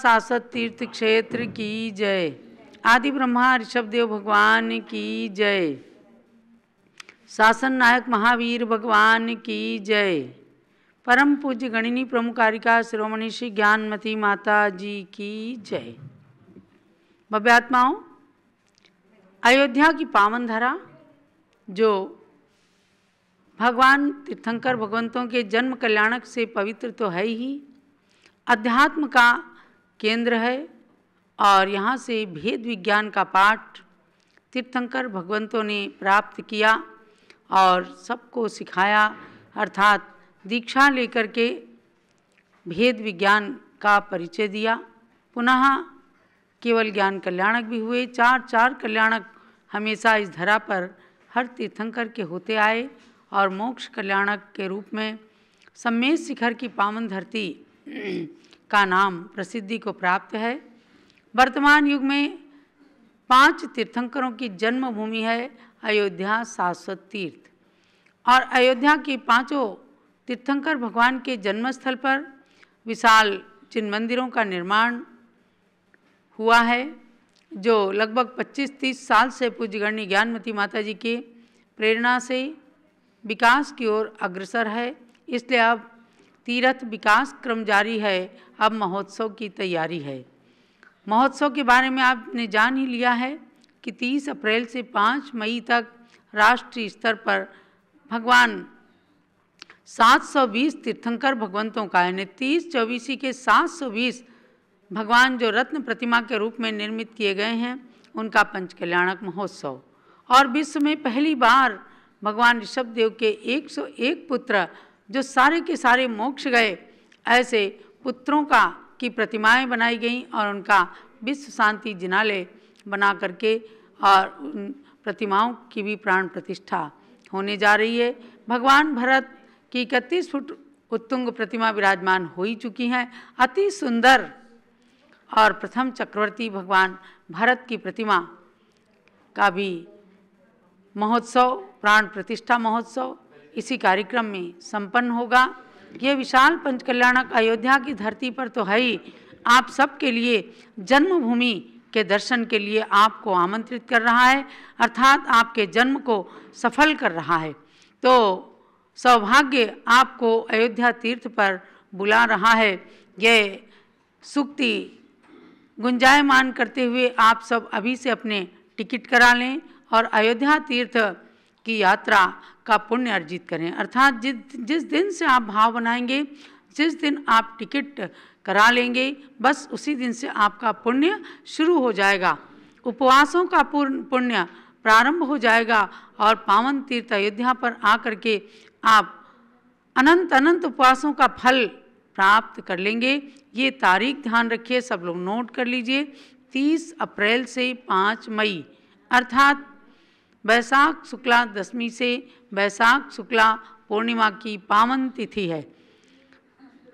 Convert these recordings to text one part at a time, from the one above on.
सासत तीर्थ क्षेत्र की जय आदि ब्रह्मा ऋषभदेव भगवान की जय शासन नायक महावीर भगवान की जय परम पूज्य गणिनी प्रमुखारिका शिरोमणि श्री ज्ञानमती माता जी की जय भव्यात्माओं अयोध्या की पावन धारा जो भगवान तीर्थंकर भगवंतों के जन्म कल्याणक से पवित्र तो है ही अध्यात्म का केंद्र है और यहाँ से भेद विज्ञान का पाठ तीर्थंकर भगवंतों ने प्राप्त किया और सबको सिखाया अर्थात दीक्षा लेकर के भेद विज्ञान का परिचय दिया पुनः केवल ज्ञान कल्याणक भी हुए चार चार कल्याणक हमेशा इस धरा पर हर तीर्थंकर के होते आए और मोक्ष कल्याणक के रूप में सम्मेद शिखर की पावन धरती का नाम प्रसिद्धि को प्राप्त है वर्तमान युग में पांच तीर्थंकरों की जन्मभूमि है अयोध्या शाश्वत तीर्थ और अयोध्या की पांचों तीर्थंकर भगवान के जन्मस्थल पर विशाल जिन मंदिरों का निर्माण हुआ है जो लगभग 25-30 साल से पूज्यगण्य ज्ञानमती माता जी के प्रेरणा से विकास की ओर अग्रसर है इसलिए अब तीर्थ विकास क्रम जारी है अब महोत्सव की तैयारी है महोत्सव के बारे में आपने जान ही लिया है कि 30 अप्रैल से 5 मई तक राष्ट्रीय स्तर पर भगवान 720 तीर्थंकर भगवंतों का यानी तीस चौबीसी के 720 भगवान जो रत्न प्रतिमा के रूप में निर्मित किए गए हैं उनका पंचकल्याणक महोत्सव और विश्व में पहली बार भगवान ऋषभ देव के 101 पुत्र जो सारे के सारे मोक्ष गए ऐसे पुत्रों का की प्रतिमाएं बनाई गईं और उनका विश्व शांति जिनाले बना करके और उन प्रतिमाओं की भी प्राण प्रतिष्ठा होने जा रही है भगवान भरत की इकतीस फुट उत्तुंग प्रतिमा विराजमान हो ही चुकी हैं अति सुंदर और प्रथम चक्रवर्ती भगवान भरत की प्रतिमा का भी महोत्सव प्राण प्रतिष्ठा महोत्सव इसी कार्यक्रम में संपन्न होगा ये विशाल पंचकल्याणक अयोध्या की धरती पर तो है ही आप सबके लिए जन्मभूमि के दर्शन के लिए आपको आमंत्रित कर रहा है अर्थात आपके जन्म को सफल कर रहा है तो सौभाग्य आपको अयोध्या तीर्थ पर बुला रहा है ये सुक्ति गुंजायमान करते हुए आप सब अभी से अपने टिकट करा लें और अयोध्या तीर्थ की यात्रा का पुण्य अर्जित करें अर्थात जिस जिस दिन से आप भाव बनाएंगे जिस दिन आप टिकट करा लेंगे बस उसी दिन से आपका पुण्य शुरू हो जाएगा उपवासों का पुण्य प्रारंभ हो जाएगा और पावन तीर्थ अयोध्या पर आकर के आप अनंत अनंत उपवासों का फल प्राप्त कर लेंगे ये तारीख ध्यान रखिए सब लोग नोट कर लीजिए 30 अप्रैल से 5 मई अर्थात वैशाख शुक्ला दशमी से बैसाख शुक्ला पूर्णिमा की पावन तिथि है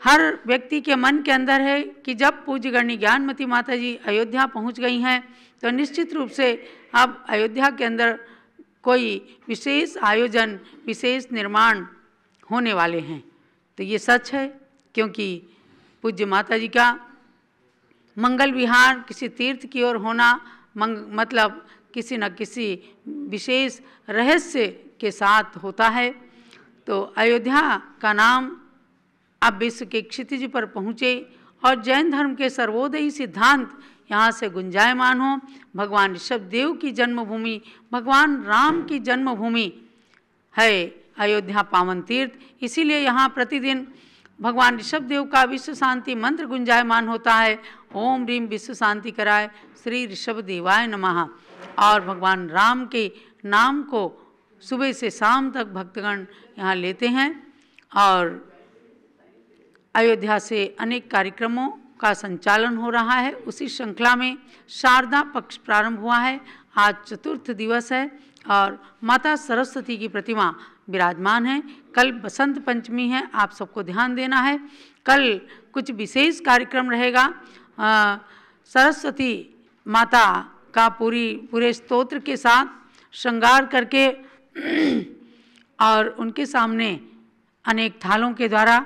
हर व्यक्ति के मन के अंदर है कि जब पूज्य गणी ज्ञानमती माता जी अयोध्या पहुंच गई हैं तो निश्चित रूप से अब अयोध्या के अंदर कोई विशेष आयोजन विशेष निर्माण होने वाले हैं तो ये सच है क्योंकि पूज्य माता जी का मंगल विहार किसी तीर्थ की ओर होना मंग मतलब किसी न किसी विशेष रहस्य के साथ होता है तो अयोध्या का नाम अब विश्व के क्षितिज पर पहुँचे और जैन धर्म के सर्वोदय सिद्धांत यहाँ से गुंजायमान हो भगवान ऋषभदेव की जन्मभूमि भगवान राम की जन्मभूमि है अयोध्या पावन तीर्थ इसीलिए यहाँ प्रतिदिन भगवान ऋषभदेव का विश्व शांति मंत्र गुंजायमान होता है ओम रीम विश्व शांति कराए श्री ऋषभ देवाय नमः और भगवान राम के नाम को सुबह से शाम तक भक्तगण यहाँ लेते हैं और अयोध्या से अनेक कार्यक्रमों का संचालन हो रहा है उसी श्रृंखला में शारदा पक्ष प्रारंभ हुआ है आज चतुर्थ दिवस है और माता सरस्वती की प्रतिमा विराजमान है कल बसंत पंचमी है आप सबको ध्यान देना है कल कुछ विशेष कार्यक्रम रहेगा सरस्वती माता का पूरी पूरे स्तोत्र के साथ श्रृंगार करके और उनके सामने अनेक थालों के द्वारा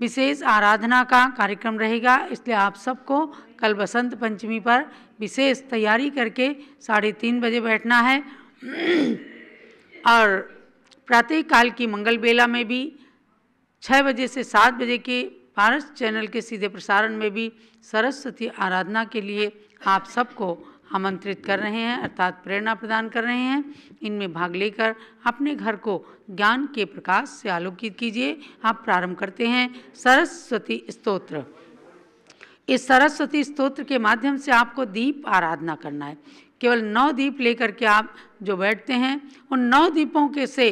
विशेष आराधना का कार्यक्रम रहेगा इसलिए आप सबको कल बसंत पंचमी पर विशेष तैयारी करके साढ़े तीन बजे बैठना है और प्रातःकाल की मंगल बेला में भी छः बजे से सात बजे के पारस चैनल के सीधे प्रसारण में भी सरस्वती आराधना के लिए आप सबको आमंत्रित कर रहे हैं अर्थात प्रेरणा प्रदान कर रहे हैं इनमें भाग लेकर अपने घर को ज्ञान के प्रकाश से आलोकित कीजिए आप प्रारंभ करते हैं सरस्वती स्तोत्र इस सरस्वती स्तोत्र के माध्यम से आपको दीप आराधना करना है केवल नौ दीप लेकर के आप जो बैठते हैं उन नौ दीपों के से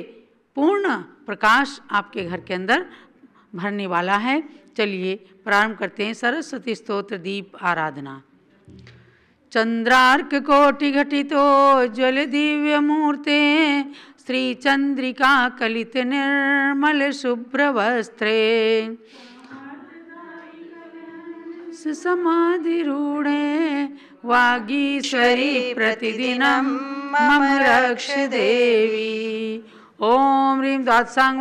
पूर्ण प्रकाश आपके घर के अंदर भरने वाला है चलिए प्रारंभ करते हैं सरस्वती स्तोत्र दीप आराधना चन्द्रार्ककोटिघटितोज्ज्वल दिव्यमूर्ते श्रीचन्द्रिका कलितनिर्मलशुभ्रवस्त्रे सुसमाधिरूढे वागीश्वरी प्रतिदिन मम रक्ष देवी ॐ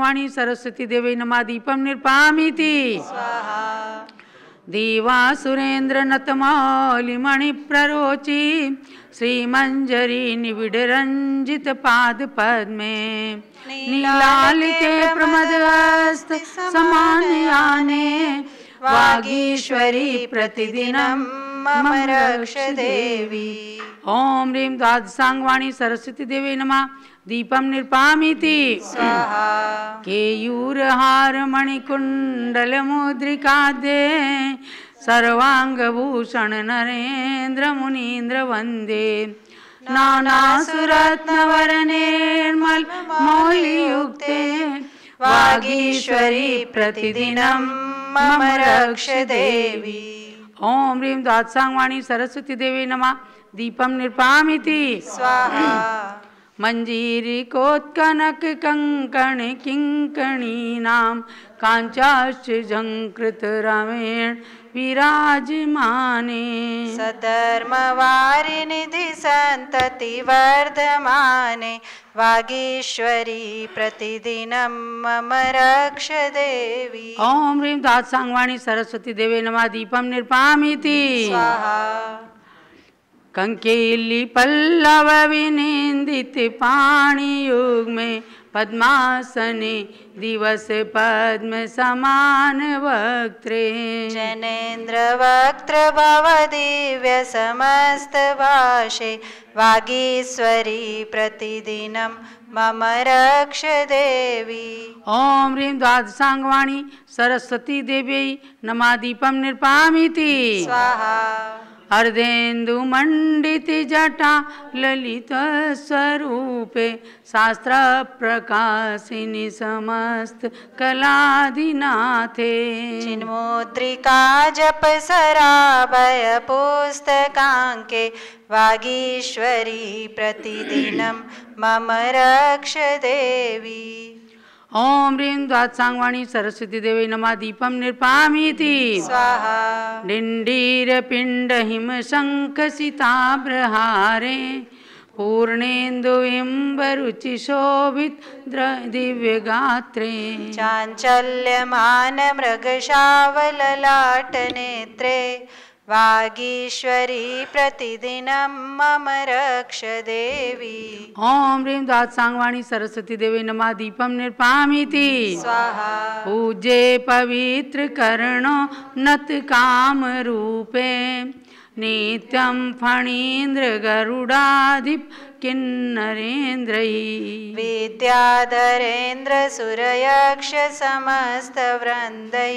ह्रीं सरस्वती देवी नमा दीपं निर्पामिति स्वाहा दीवासुरेन्द्रनतमालिमणिप्ररोचि श्रीमञ्जरी निविडरञ्जितपादपद्मे नीलालिते प्रमदस्त समानयाने वागीश्वरी प्रतिदिनं मम रक्ष देवी ओम ह्रीं द्वादशाङ्गवाणी सरस्वतीदेवे नमः दीपं निर्पामिति केयूरहारमणिकुण्डलमुद्रिकादे सर्वाङ्गभूषण नरेन्द्रमुनीन्द्र वन्दे नानासुरत्नवरनिर्मलमौलियुक्ते वागीश्वरी प्रतिदिनं मम रक्ष देवी ॐ ह्रीं सरस्वती सरस्वतीदेवे नमः दीपम नृपामिति स्वाहा मञ्जीरिकोत्कनक कङ्कण किङ्कणीनां काञ्चाश्च झङ्कृत रमेण विराजमाने सधर्मवारिनिधि सन्तति वर्धमाने वागीश्वरी प्रतिदिनं मम रक्ष देवी ॐ ह्रीं दात्साङ्गवाणी सरस्वती देवे नमः दीपं निर्पामिति स्वाहा ಕಂಕೇಲಿ ಪಲ್ಲವ ವಿನೇಂದಿತ ಪಾಣಿಯುಗ್ में पद्मासने दिवस पद्म समान वक्त जनेन्द्र वक्त भव दिव्य समस्त भाषे वागीश्वरी प्रतिदिनं मम रक्ष देवी ॐ ह्रीं द्वादशाङ्गवाणी सरस्वती देव्यै नमादीपं निर्पामिति स्वाहा जटा अर्धेन्दुमण्डितजटा ललितस्वरूपे शास्त्रप्रकाशिनि समस्तकलादिनाथे सराबय पुस्तकांके वागीश्वरी प्रतिदिनं मम रक्ष देवी ओम ह्रीं द्वात्साङ्गवाणी सरस्वतीदेवै नमा दीपम शंख दीपं निर्पामीति डिण्डीरपिण्डहिम शङ्खसिताब्रहारे पूर्णेन्दुबिम्बरुचिशोभिद्रदिव्यगात्रे चाञ्चल्यमानमृगशावललाटनेत्रे वागीश्वरी प्रतिदिन मम रक्ष देवी ॐ ह्रीं दात्साङ्गवाणी सरस्वतीदेवी नमः दीपं निर्पामिति स्वाहा पूज्ये पवित्रकर्णो नतकामरूपे नित्यं फणीन्द्रगरुडाधिप किन्नरेन्द्रयी विद्याधरेन्द्रसुरयक्ष समस्तवृन्दै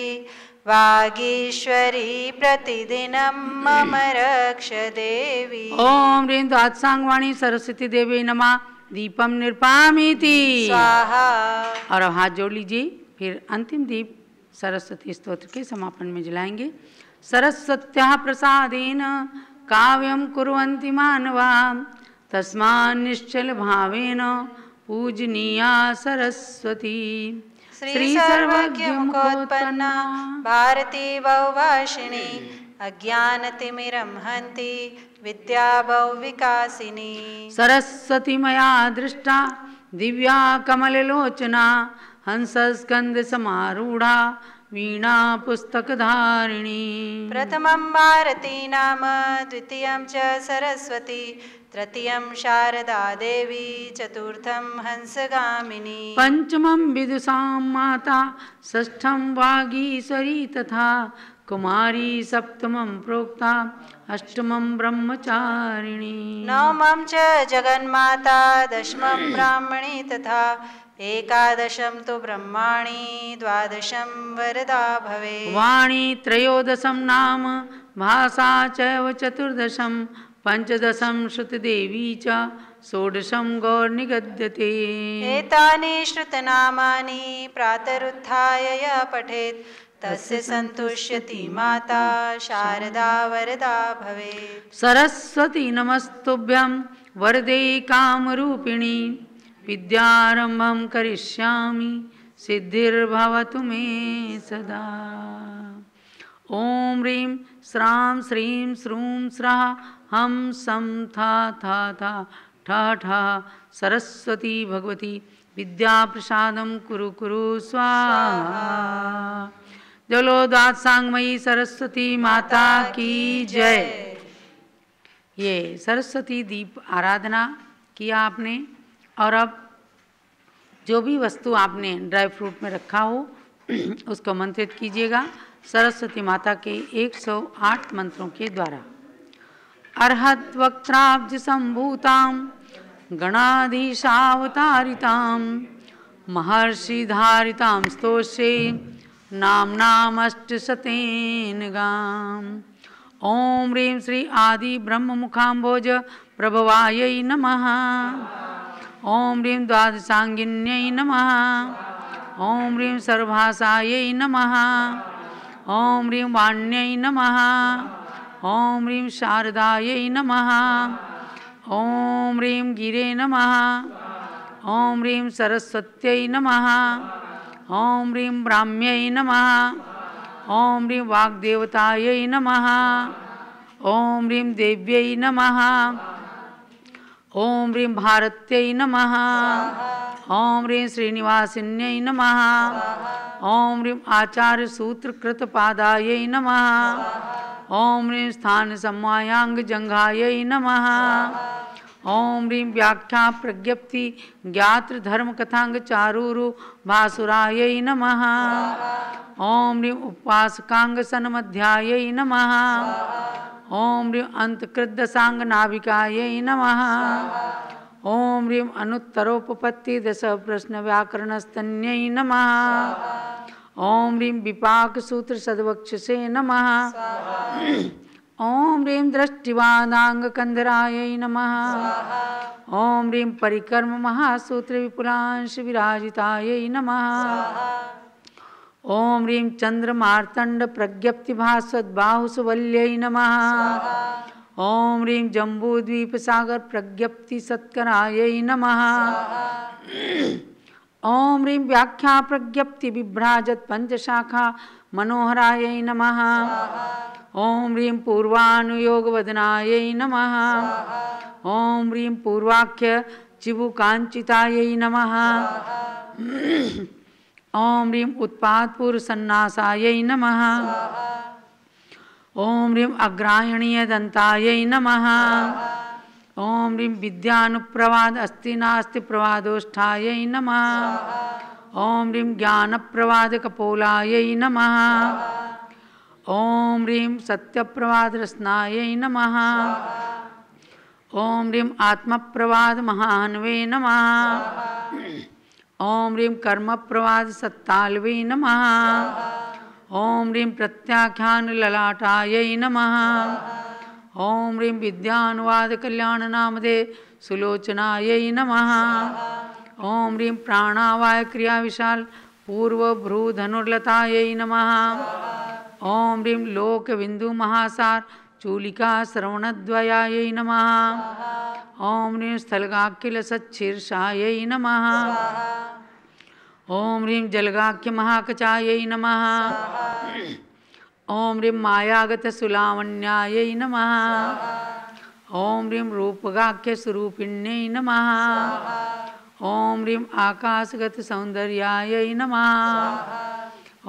वागीश्वरी प्रतिदिन मम रक्ष देवी ॐ ह्रीं द्वात्साङ्गवाणी सरस्वती देवी नमा दीपम निर्पामीति थी और अब हाथ जोड़ लीजिए फिर अंतिम दीप सरस्वती स्तोत्र के समापन में जलाएंगे सरस्वत्या प्रसादेन काव्यम कुरंती मानवा तस्मा निश्चल भावेन पूजनीया सरस्वती श्री सर्वज्ञमुखोत्पन्ना भारती बहुभाषिणी अज्ञानतिमिरं हन्ति विद्या बहुविकासिनी सरस्वती मया दृष्टा दिव्या कमललोचना हंसस्कन्दसमारूढा वीणा पुस्तकधारिणी प्रथमं भारती नाम द्वितीयं च सरस्वती तृतीय शारदा देवी चतुर्थं हंसगामिनी पंचम विदुषा माता षष्ठं वागीश्वरी तथा कुमारी सप्तमं प्रोक्ता अष्टमं ब्रह्मचारिणी नवम च जगन्माता दशमं ब्राह्मणी तथा एकादशम तो ब्रह्माणि द्वादशं वरदा भवे वाणी त्रयोदशम नाम भाषा चतुर्दशम पञ्चदशं श्रुतदेवी च षोडशं गौर्निगद्यते एतानि श्रुतनामानि प्रातरुत्थाय यः पठेत् तस्य सन्तुष्यति माता शारदा वरदा भवेत् सरस्वती नमस्तुभ्यं वरदे कामरूपिणी विद्यारम्भं करिष्यामि सिद्धिर्भवतु मे सदा ॐ ह्रीं स्रां श्रीं श्रूं स्रः हम सम था था था ठा ठा सरस्वती भगवती विद्या प्रसादम कुरु कुरु स्वाहा जलो दातसांगमयी सरस्वती माता की जय ये सरस्वती दीप आराधना किया आपने और अब जो भी वस्तु आपने ड्राई फ्रूट में रखा हो उसको मंत्रित कीजिएगा सरस्वती माता के 108 मंत्रों के द्वारा अर्हत्वक्त्राब्जसम्भूतां गणाधीशावतारितां महर्षिधारितां स्तोष्ये नाम्नामष्टशतेन गाम् ॐ ह्रीं श्री आदिब्रह्ममुखाम्भोज प्रभवायै नमः ॐ ह्रीं द्वादशाङ्गिन्यै नमः ॐ ह्रीं सर्वभाषायै नमः ॐ ह्रीं वाण्यै नमः ॐ ह्रीं शारदाई नम ओं ह्रीं गिरे नम ॐ ह्रीं सरस्वत्यै नमः ॐ ह्रीं ब्राह्म्यै नमः ॐ ह्रीं वाग्देवतायै नमः ॐ ह्रीं देव्यै नमः ॐ ह्रीं भारत्यै नमः ॐ ह्रीं श्रीनिवासिन्यै नम ॐ ह्रीं आचार्यसूत्रकृतपादायै नमः ॐ ह्रीं स्थानसम्मायाङ् जंघाय नम ओं ह्रीं व्याख्या प्रज्ञप्ति कथांग चारुरु भासुरायै नमः ॐ ह्रीं उपासकाङ्गसन्मध्यायै नमः ॐ ह्रीं अन्तकृद्दशाङ्गनाभिकायै नमः ॐ ह्रीं अनुत्तरोपपत्तिदशप्रश्नव्याकरणस्तन्यै नमः ओम ह्रीं विपाक सूत्र सदवक्षसे नम ओम ह्रीं दृष्टिवादाङ्गकन्धरायै नम ओम ह्रीं परिकर्म महासूत्र विपुलांश विराजिताय नम ओम ह्रीं चन्द्रमार्तण्ड प्रज्ञप्तिभासद्बाहुसुवल्यै नम ओम ह्रीं जम्बूद्वीपसागर सत्कराय नम ओम ह्रीं व्याख्या प्रज्ञप्ति बिभ्राजत पंचशाखा मनोहराय नम ओम ह्रीं पूर्वानुयोगवदनाय नम ओम ह्रीं पूर्वाख्य चिबुकाञ्चितायै नमः ॐ ह्रीं उत्पादपुरसन्नासायै नमः ॐ ह्रीं अग्रायणीयदन्तायै नमः ओम ह्रीं विद्यानुप्रवाद अस्ति नास्ति प्रवादोष्ठायै नमः ॐ ह्रीं ज्ञानप्रवादकपोलायै नमः ॐ ह्रीं सत्यप्रवादरस्नायै नमः ॐ ह्रीं आत्मप्रवादमहान्वे नमः ॐ ह्रीं सत्तालवे नमः ॐ ह्रीं प्रत्याख्यानललाटायै नमः ॐ ह्रीं विद्यानुवादकल्याणनामदे सुलोचनायै नमः ओम ह्रीं प्राणावाय क्रियाविशाल पूर्वभ्रूधनुर्लतायै नमः ॐ ह्रीं महासार चूलिका श्रवणद्वयायै नमः ॐ ह्रीं स्थलगाखिलसच्छीर्षायै नमः ॐ ह्रीं जलगाख्यमहाकचायै नमः ॐ ह्रीं मायागतसुलावण्यायै नमः ॐ ह्रीं नम नमः ॐ ह्रीं सौंदरियाय नम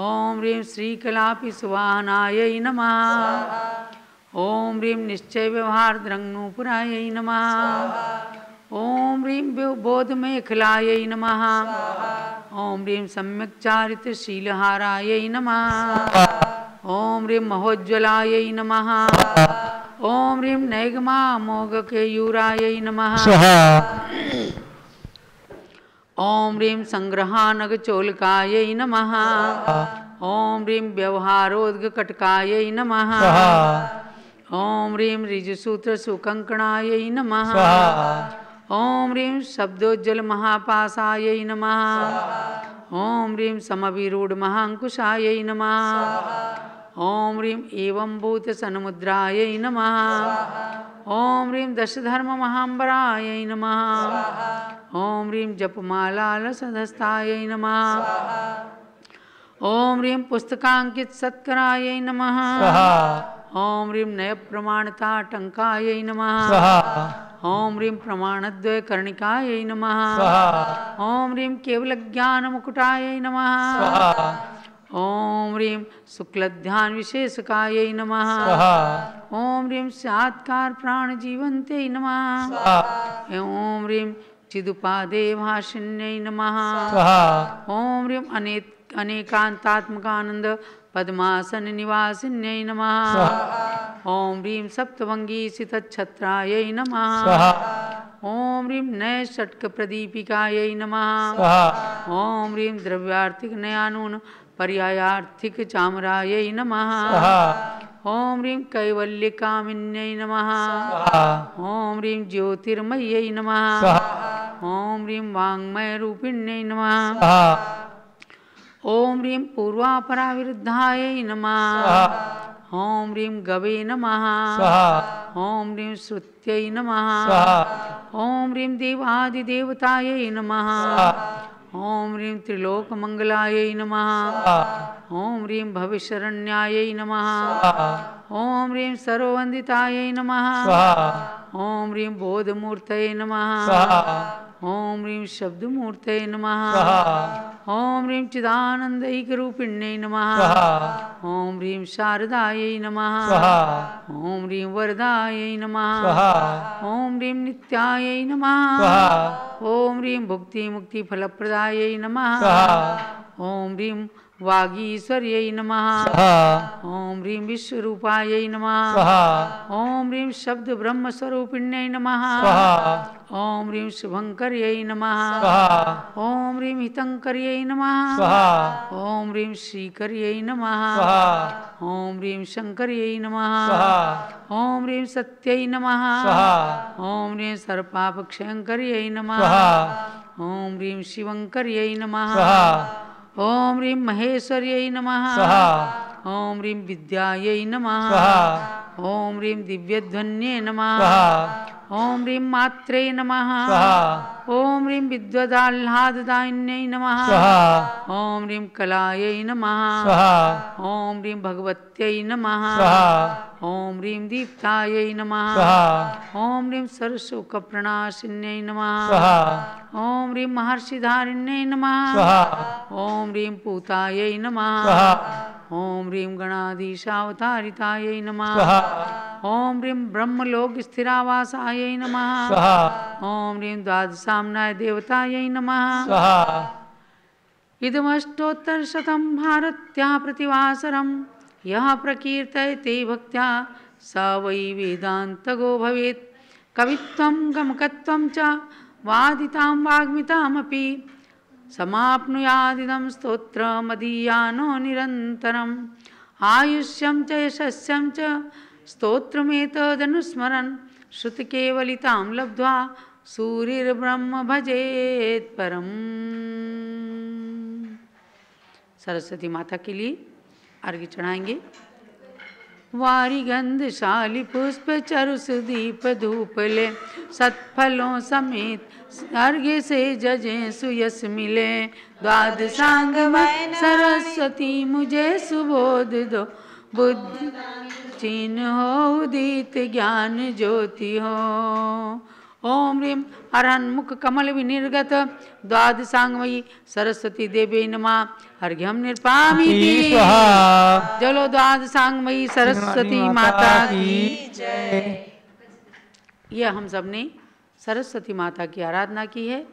ओं ह्रीं श्रीकलासुवाहनाय नम ओं ह्रीं निश्चयव्यवहारद्रङ्नूपुरायै नमः ॐ ह्रीं बोधमेखलायै नमः ॐ ह्रीं सम्यक् चारित्रशीलहारायै नम ह्रीं महोज्ज्वलायै नम ओं ह्रीं नैगमा मोगकेयूरायै नमः ॐ ह्रीं रीं नमः नम ह्रीं रीं नमः ॐ ह्रीं ओं रीं ॐ ह्रीं नम ओं रीं ह्रीं समभिरूढमहाङ्कुशायै नम ओम ह्रीं एवं भूतसन्मुद्रायै नमः ॐ ह्रीं दशधर्ममहाम्बरायै नमः ॐ ह्रीं जपमालालसधस्तायै नमः ॐ ह्रीं पुस्तकाङ्कित सत्करायै नम ॐ ह्रीं नयप्रमाणताटङ्कायै नमः ॐ ह्रीं प्रमाणद्वयकर्णिकायै नमः ॐ ह्रीं मुकुटाय नम ओम ह्रीं शुक्लध्यान विशेषकाय नम ओम ह्रीं सात्कार प्राण जीवंते नम ओम ह्रीं चिदुपादेवाशिन्य नम ओम ह्रीं अने अनेकांतात्मकानंद पद्मासन निवासिन्य नम ओम ह्रीं सित सितच्छत्राय नम ओम ह्रीं नय षट्क प्रदीपिकाय नम ओम ह्रीं द्रव्यार्थिक नयानून पर्यायार्थिक चामरायै नमः ॐ ह्रीं कैवल्यकामिन्यै नम रीं ह्रीं नम नमः ॐ ह्रीं वाङ्मयरूपिण्यै नमः ॐ ह्रीं पूर्वापराविरुद्धायै नम ओं ह्रीं गवे नम ओं ह्रीं श्रुत्यै नम ओं ह्रीं देवादिदेवताय नमः ओम ह्रीं मंगलाय नम ओं ह्रीं भविशरण्यायै नम ओं ह्रीं सर्ववन्दितायै नम ओम ह्रीं बोधमूर्त नम ओम ह्रीं शब्दमूर्तये नमः ॐ ह्रीं चिदानन्दैकरूपिण्यै नमः ॐ ह्रीं शारदायै नमः ॐ ह्रीं वरदायै नमः ॐ ह्रीं नित्यायै नमः ॐ ह्रीं प्रदाय नम ओम ह्रीं वागीश्वर्यै नमः ॐ ह्रीं विश्वरूपायै नमः ॐ ह्रीं शब्दब्रह्मस्वरूपिण्यै नमः ॐ ह्रीं शुभङ्कर्यै नमः ॐ ह्रीं हितङ्कर्यै नमः ओम ह्रीं श्रीकर्यै नमः ॐ ह्रीं शङ्कर्यै नमः ॐ ह्रीं सत्यै नमः ॐ ह्रीं सर्पापक्षयङ्कर्यै नमः ॐ ह्रीं शिवङ्कर्यै नमः ॐ ह्रीं नम नमः ॐ ह्रीं नम नमः ॐ ह्रीं दिव्यध्वन्ये नम ओम ह्रीं मात्रे नमः ओं ह्रीं विद्वदाह्लाददायिन्यै नमः ॐ ह्रीं कलायै नमः ॐ ह्रीं भगवत्यै नमः ॐ ह्रीं दीप्तायै नमः ॐ ह्रीं सरसुखप्रणाशिन्यै नमः ओं ह्रीं महर्षिधारिण्यै नमः ओं ह्रीं पूताय नमः ॐ ह्रीं गणाधीशावतारितायै नमः ॐ ह्रीं ब्रह्मलोकस्थिरावासायै नम ओं ह्रीं द्वादशाम्नाय देवतायै नमः इदमष्टोत्तरशतं भारत्याः प्रतिवासरं यः प्रकीर्तयते भक्त्या स वै वेदान्तगो भवेत् कवित्वं गमकत्वं च वादितां समाप्नुयादिदं स्तोत्रमदीयानो निरन्तरम् आयुष्यं च यशस्यं च स्तोत्रमेतदनुस्मरन् श्रुतिकेवलितां लब्ध्वा सूरिर्ब्रह्म भजेत परम सरस्वती माता के लिए अर्घ्य चढ़ाएंगे वारी शाली पुष्प चरुष दीप धूप ले सत्फलों समेत अर्घ से जजे सुयस मिले द्वाद सांग सरस्वती मुझे सुबोध दो बुद्धि चिन्ह हो उदित ज्ञान ज्योति हो ओम ह्रीं हरन्मुखकमलविनिर्गत द्वादशाङ्गमयी सरस्वती देवे नमः हर्घ्यं निर्पामि जलो द्वादशाङ्गमयी सरस्वती माता की यह हम सब ने सरस्वती माता की आराधना की है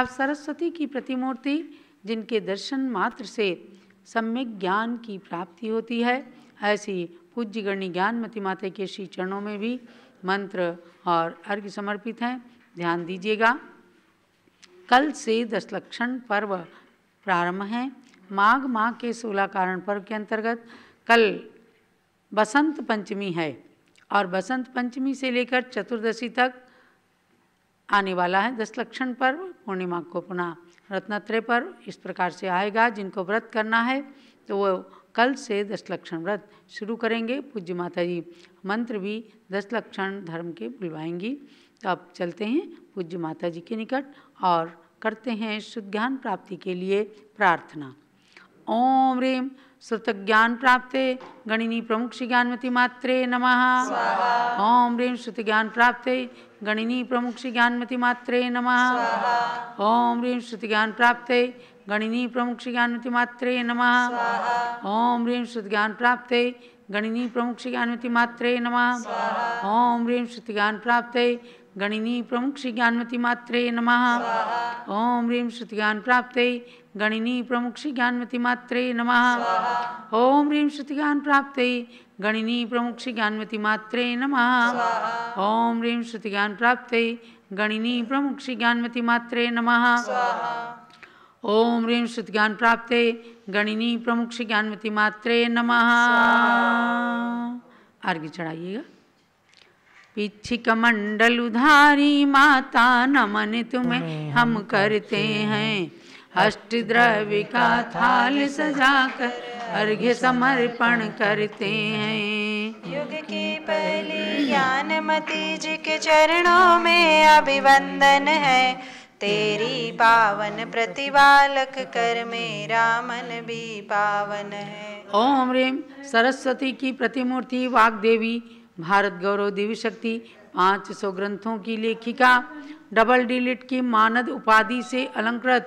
अब सरस्वती की प्रतिमूर्ति जिनके दर्शन मात्र से सम्यक ज्ञान की प्राप्ति होती है ऐसी पूज्य गणि ज्ञानमती माता के श्री चरणों में भी मंत्र और अर्घ समर्पित हैं ध्यान दीजिएगा कल से दशलक्षण पर्व प्रारंभ है माघ माह के सोलह कारण पर्व के अंतर्गत कल बसंत पंचमी है और बसंत पंचमी से लेकर चतुर्दशी तक आने वाला है दस लक्षण पर्व पूर्णिमा को पुनः रत्नत्रय पर्व इस प्रकार से आएगा जिनको व्रत करना है तो वो कल से दस लक्षण व्रत शुरू करेंगे पूज्य माता जी मंत्र भी दस लक्षण धर्म के बुलवाएंगी तो अब चलते हैं पूज्य माता जी के निकट और करते हैं शुद्ध ज्ञान प्राप्ति के लिए प्रार्थना ओम श्रुत ज्ञान प्राप्ते गणिनी प्रमुख श्री ज्ञानमती मात्रे नमः ओम श्रुत ज्ञान प्राप्ते गणिनी प्रमुख श्री ज्ञानमती मात्रे नमः ओम श्रुत ज्ञान प्राप्ते गणिनी प्रमुख श्री ज्ञानमती मात्रे नमः ओम श्रुत ज्ञान प्राप्ते गणिनी प्रमुख ज्ञानवती मात्र नम ओम ह्रीं ज्ञान प्राप्त गणिनी प्रमुख ज्ञानवती मात्र नम ओम ह्रीं ज्ञान प्राप्त गणिनी प्रमुख ज्ञानवती मात्र नम ओम ह्रीं ज्ञान प्राप्त गणिनी प्रमुख ज्ञानवती मात्र नम ओम ह्रीं ज्ञान प्राप्त गणिनी प्रमुख ज्ञानवती मात्र नम ओम श्रुत ज्ञान प्राप्ते गणिनी प्रमुख ज्ञानवती मात्रे नमः अर्घ्य चढ़ाइएगा पिछिक मंडल उधारी माता नमन तुम्हें हम करते हैं अष्ट द्रविका थाल थाल सजाकर अर्घ्य समर्पण करते हैं युग की पहली ज्ञानमती जी के चरणों में अभिवंदन है तेरी पावन प्रतिबालक कर मेरा मन भी पावन है ओम रेम सरस्वती की प्रतिमूर्ति वाग देवी भारत गौरव देवी शक्ति पाँच सौ ग्रंथों की लेखिका डबल डिलिट की मानद उपाधि से अलंकृत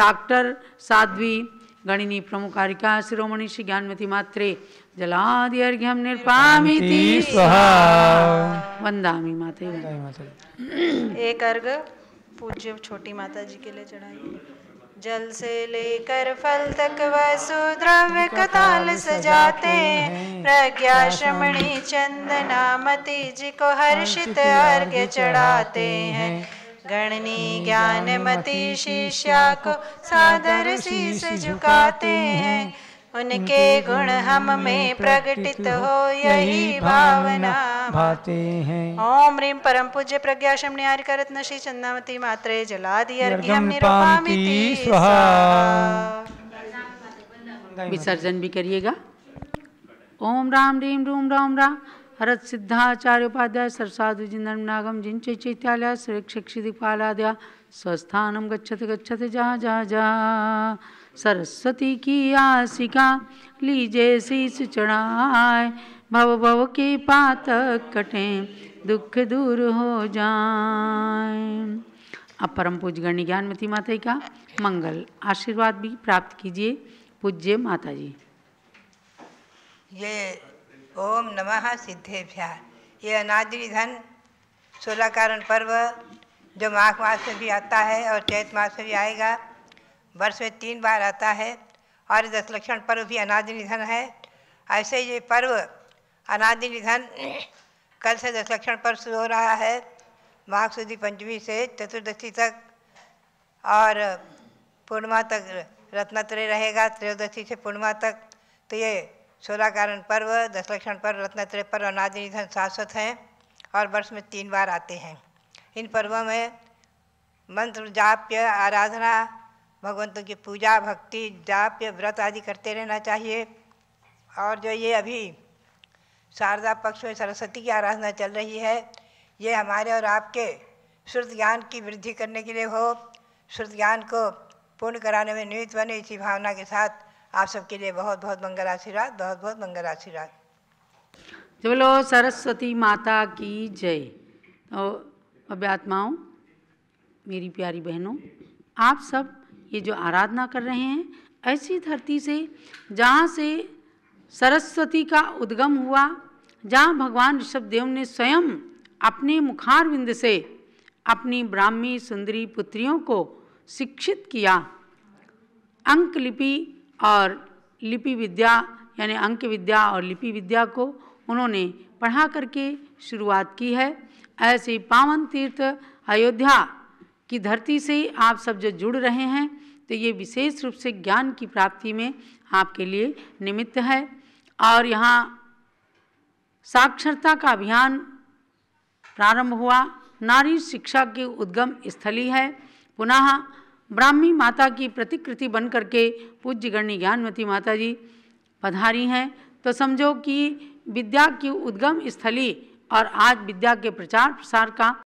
डॉक्टर साध्वी गणिनी प्रमुखारिका शिरोमणि श्री ज्ञानमती मात्रे जलादि जलाद्यर्घ्यम निर्पामिति वंदामि माते एक अर्घ पूज्य छोटी माता जी के लिए चढ़ाई जल से लेकर फल तक वसुद्रव्य कताल सजाते प्रज्ञा श्रमणी चंदनामती जी को हर्षित अर्घ्य चढ़ाते हैं गणनी ज्ञान मती शिष्या को सादर शीश झुकाते हैं उनके गुण हम में प्रगटित हो यही भावना भाते हैं ओम रीम परम पूज्य प्रज्ञा शम निहार कर रत्न श्री चंदावती मात्रे जला विसर्जन भी करिएगा ओम राम रीम रूम राम राम हरत सिद्धाचार्य उपाध्याय सरसाधु जी जिंदन नागम जिंच चैत्यालय सुरक्षिक्षि दिपालादया स्वस्थानम गच्छत गच्छत जहाँ जहाँ जहाँ सरस्वती की आशिका लीजे शीश चढ़ाए भव भव के पातक कटे दुख दूर हो जाए अब परम पूज गण्य ज्ञानमती माता का मंगल आशीर्वाद भी प्राप्त कीजिए पूज्य माता जी ये ओम नमः सिद्धेभ्या ये अनादि धन सोलह कारण पर्व जो माघ मास में भी आता है और चैत मास में भी आएगा वर्ष में तीन बार आता है और दशलक्षण पर्व भी अनादि निधन है ऐसे ये पर्व अनादि निधन कल से लक्षण पर्व शुरू हो रहा है माघ सुधी पंचमी से चतुर्दशी तक और पूर्णिमा तक रत्नात्रय रहेगा त्रयोदशी से पूर्णिमा तक तो ये सोलह कारण पर्व दशलक्षण पर्व रत्नात्रय पर्व अनादि निधन शाश्वत हैं और वर्ष में तीन बार आते हैं इन पर्वों में मंत्र जाप्य आराधना भगवंतों की पूजा भक्ति जाप या व्रत आदि करते रहना चाहिए और जो ये अभी शारदा पक्ष में सरस्वती की आराधना चल रही है ये हमारे और आपके श्रुत ज्ञान की वृद्धि करने के लिए हो श्रुत ज्ञान को पूर्ण कराने में निमित्त बने इसी भावना के साथ आप सबके लिए बहुत बहुत मंगल आशीर्वाद बहुत बहुत मंगल आशीर्वाद चलो तो सरस्वती माता की जय तो अभ्यात्माओं मेरी प्यारी बहनों आप सब ये जो आराधना कर रहे हैं ऐसी धरती से जहाँ से सरस्वती का उद्गम हुआ जहाँ भगवान ऋषभदेव ने स्वयं अपने मुखारविंद से अपनी ब्राह्मी सुंदरी पुत्रियों को शिक्षित किया अंक लिपि और लिपि विद्या यानी अंक विद्या और लिपि विद्या को उन्होंने पढ़ा करके शुरुआत की है ऐसे पावन तीर्थ अयोध्या की धरती से आप सब जो जुड़ रहे हैं तो ये विशेष रूप से ज्ञान की प्राप्ति में आपके लिए निमित्त है और यहाँ साक्षरता का अभियान प्रारंभ हुआ नारी शिक्षा की उद्गम स्थली है पुनः ब्राह्मी माता की प्रतिकृति बन करके पूज्य गणनी ज्ञानवती माता जी पधारी हैं तो समझो कि विद्या की उद्गम स्थली और आज विद्या के प्रचार प्रसार का